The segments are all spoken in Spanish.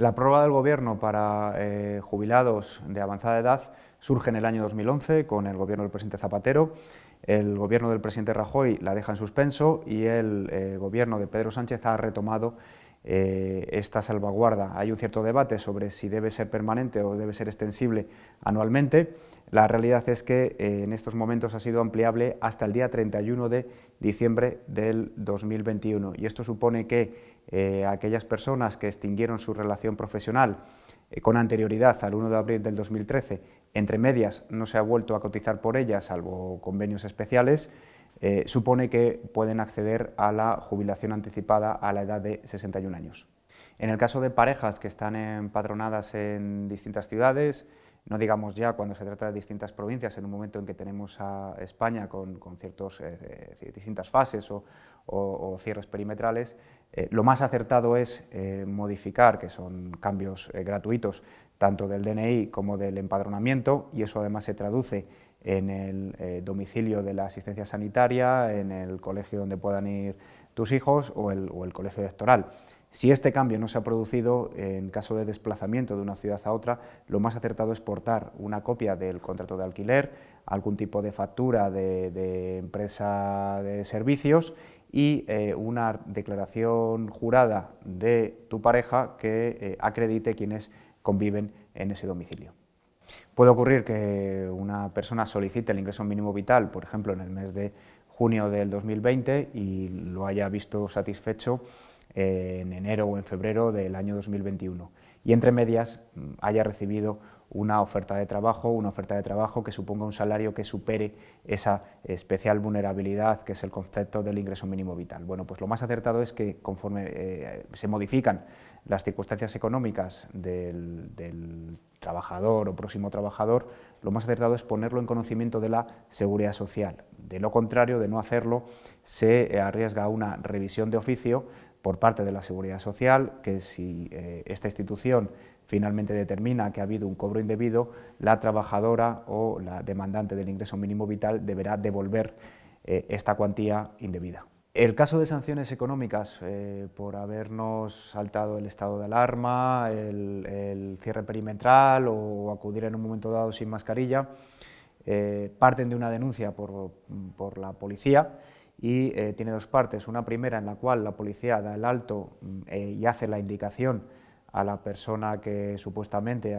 La prueba del Gobierno para eh, jubilados de avanzada edad surge en el año 2011 con el Gobierno del presidente Zapatero. El Gobierno del presidente Rajoy la deja en suspenso y el eh, Gobierno de Pedro Sánchez ha retomado eh, esta salvaguarda. Hay un cierto debate sobre si debe ser permanente o debe ser extensible anualmente. La realidad es que eh, en estos momentos ha sido ampliable hasta el día 31 de diciembre del 2021 y esto supone que eh, aquellas personas que extinguieron su relación profesional con anterioridad al 1 de abril del 2013, entre medias no se ha vuelto a cotizar por ellas, salvo convenios especiales, eh, supone que pueden acceder a la jubilación anticipada a la edad de 61 años. En el caso de parejas que están empadronadas en distintas ciudades, no digamos ya cuando se trata de distintas provincias, en un momento en que tenemos a España con, ciertos, eh, eh, distintas fases o, cierres perimetrales, lo más acertado es modificar, que son cambios gratuitos, tanto del DNI como del empadronamiento, y eso además se traduce en el eh, domicilio de la asistencia sanitaria, en el colegio donde puedan ir tus hijos o el, colegio electoral. Si este cambio no se ha producido en caso de desplazamiento de una ciudad a otra, lo más acertado es portar una copia del contrato de alquiler, algún tipo de factura de, empresa de servicios y eh, una declaración jurada de tu pareja que eh, acredite quienes conviven en ese domicilio. Puede ocurrir que una persona solicite el ingreso mínimo vital, por ejemplo, en el mes de junio del 2020 y lo haya visto satisfecho eh, en enero o en febrero del año 2021. Y entre medias mm, haya recibido una oferta de trabajo, una oferta de trabajo que suponga un salario que supere esa especial vulnerabilidad que es el concepto del ingreso mínimo vital. Bueno, pues lo más acertado es que conforme eh, se modifican las circunstancias económicas del, del trabajador o próximo trabajador, lo más acertado es ponerlo en conocimiento de la seguridad social. De lo contrario, de no hacerlo, se arriesga una revisión de oficio por parte de la seguridad social, que si eh, esta institución finalmente determina que ha habido un cobro indebido, la trabajadora o la demandante del ingreso mínimo vital deberá devolver eh, esta cuantía indebida. El caso de sanciones económicas eh, por habernos saltado el estado de alarma, el, cierre perimetral o acudir en un momento dado sin mascarilla, eh, parten de una denuncia por, la policía y eh, tiene dos partes. Una primera en la cual la policía da el alto mm, y hace la indicación a la persona que supuestamente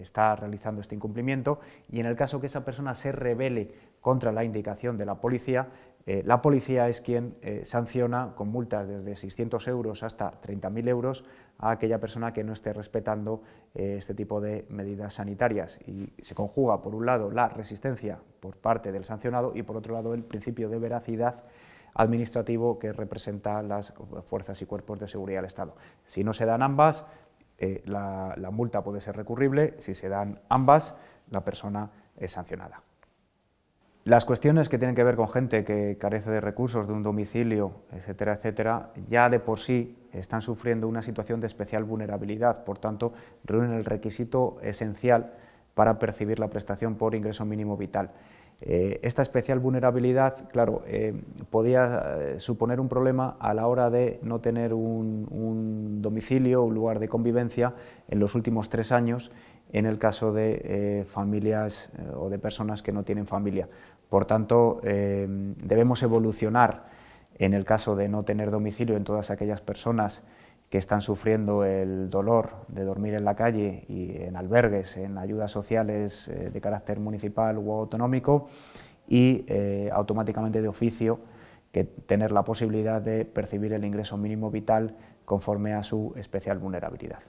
está realizando este incumplimiento y en el caso que esa persona se revele contra la indicación de la policía, eh, la policía es quien eh, sanciona con multas desde 600 euros hasta 30.000 euros a aquella persona que no esté respetando eh, este tipo de medidas sanitarias. Y se conjuga, por un lado, la resistencia por parte del sancionado y, por otro lado, el principio de veracidad administrativo que representa las fuerzas y cuerpos de seguridad del Estado. Si no se dan ambas, la multa puede ser recurrible. Si se dan ambas, la persona es sancionada. Las cuestiones que tienen que ver con gente que carece de recursos, de un domicilio, etcétera, etcétera, ya de por sí están sufriendo una situación de especial vulnerabilidad, por tanto, reúnen el requisito esencial para percibir la prestación por ingreso mínimo vital. Eh, esta especial vulnerabilidad, claro, eh, podía eh, suponer un problema a la hora de no tener un, un domicilio, un lugar de convivencia en los últimos tres años en el caso de eh, familias eh, o de personas que no tienen familia. Por tanto, eh, debemos evolucionar en el caso de no tener domicilio en todas aquellas personas que están sufriendo el dolor de dormir en la calle y en albergues, en ayudas sociales de carácter municipal u autonómico y automáticamente de oficio que tener la posibilidad de percibir el ingreso mínimo vital conforme a su especial vulnerabilidad.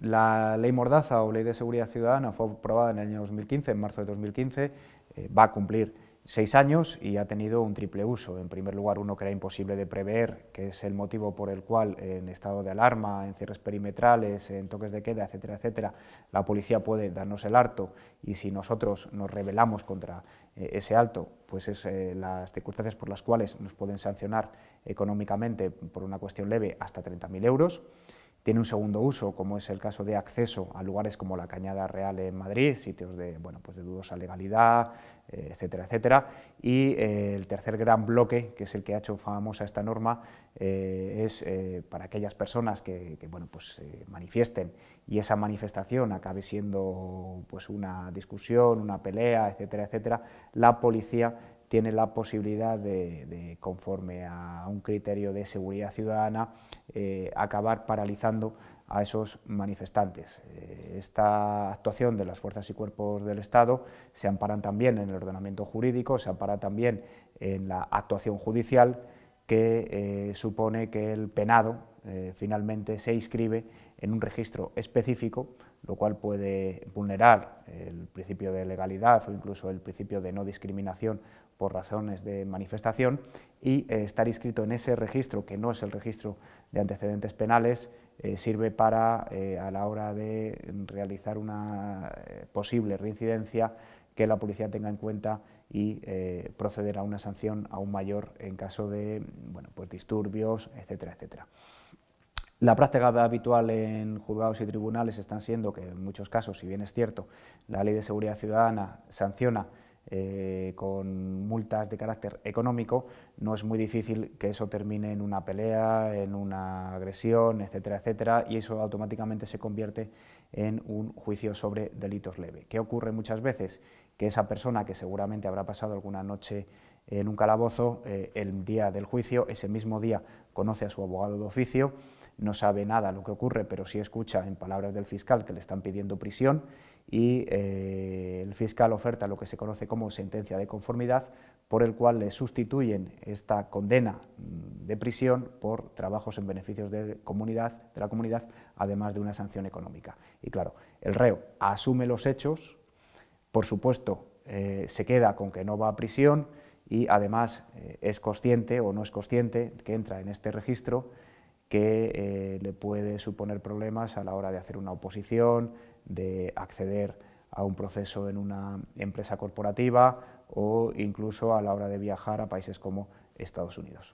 La ley Mordaza o ley de seguridad ciudadana fue aprobada en el año 2015, en marzo de 2015, eh, va a cumplir seis años y ha tenido un triple uso. En primer lugar, uno que era imposible de prever, que es el motivo por el cual en estado de alarma, en cierres perimetrales, en toques de queda, etcétera, etcétera, la policía puede darnos el harto y si nosotros nos rebelamos contra eh, ese alto, pues es eh, las circunstancias por las cuales nos pueden sancionar económicamente por una cuestión leve hasta 30.000 euros. Tiene un segundo uso, como es el caso de acceso a lugares como la Cañada Real en Madrid, sitios de, bueno, pues de dudosa legalidad, eh, etcétera, etcétera. Y eh, el tercer gran bloque, que es el que ha hecho famosa esta norma, eh, es para aquellas personas que, que bueno, pues, manifiesten y esa manifestación acabe siendo pues, una discusión, una pelea, etcétera, etcétera, la policía tiene la posibilidad de, conforme a un criterio de seguridad ciudadana, eh, acabar paralizando a esos manifestantes. Eh, esta actuación de las fuerzas y cuerpos del Estado se amparan también en el ordenamiento jurídico, se ampara también en la actuación judicial que eh, supone que el penado finalmente se inscribe en un registro específico, lo cual puede vulnerar el principio de legalidad o incluso el principio de no discriminación por razones de manifestación y eh, estar inscrito en ese registro, que no es el registro de antecedentes penales, eh, sirve para, eh, a la hora de realizar una posible reincidencia, que la policía tenga en cuenta y proceder a una sanción aún mayor en caso de pues disturbios, etcétera, etcétera. La práctica habitual en juzgados y tribunales están siendo que en muchos casos, si bien es cierto, la ley de seguridad ciudadana sanciona eh, con multas de carácter económico, no es muy difícil que eso termine en una pelea, en una agresión, etcétera, etcétera, y eso automáticamente se convierte en un juicio sobre delitos leves. ¿Qué ocurre muchas veces? Que esa persona que seguramente habrá pasado alguna noche en un calabozo, eh, el día del juicio, ese mismo día conoce a su abogado de oficio, no sabe nada lo que ocurre, pero sí escucha en palabras del fiscal que le están pidiendo prisión y eh, el fiscal oferta lo que se conoce como sentencia de conformidad, por el cual le sustituyen esta condena mm, de prisión por trabajos en beneficios de, comunidad, de la comunidad, además de una sanción económica. Y claro, el reo asume los hechos, por supuesto, eh, se queda con que no va a prisión y además eh, es consciente o no es consciente que entra en este registro que eh, le puede suponer problemas a la hora de hacer una oposición, de acceder a un proceso en una empresa corporativa o incluso a la hora de viajar a países como Estados Unidos.